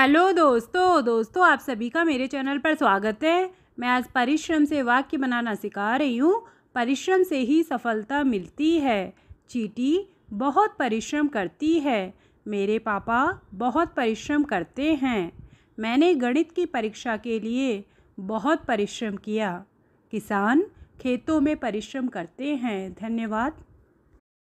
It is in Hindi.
हेलो दोस्तों दोस्तों आप सभी का मेरे चैनल पर स्वागत है मैं आज परिश्रम से वाक्य बनाना सिखा रही हूँ परिश्रम से ही सफलता मिलती है चीटी बहुत परिश्रम करती है मेरे पापा बहुत परिश्रम करते हैं मैंने गणित की परीक्षा के लिए बहुत परिश्रम किया किसान खेतों में परिश्रम करते हैं धन्यवाद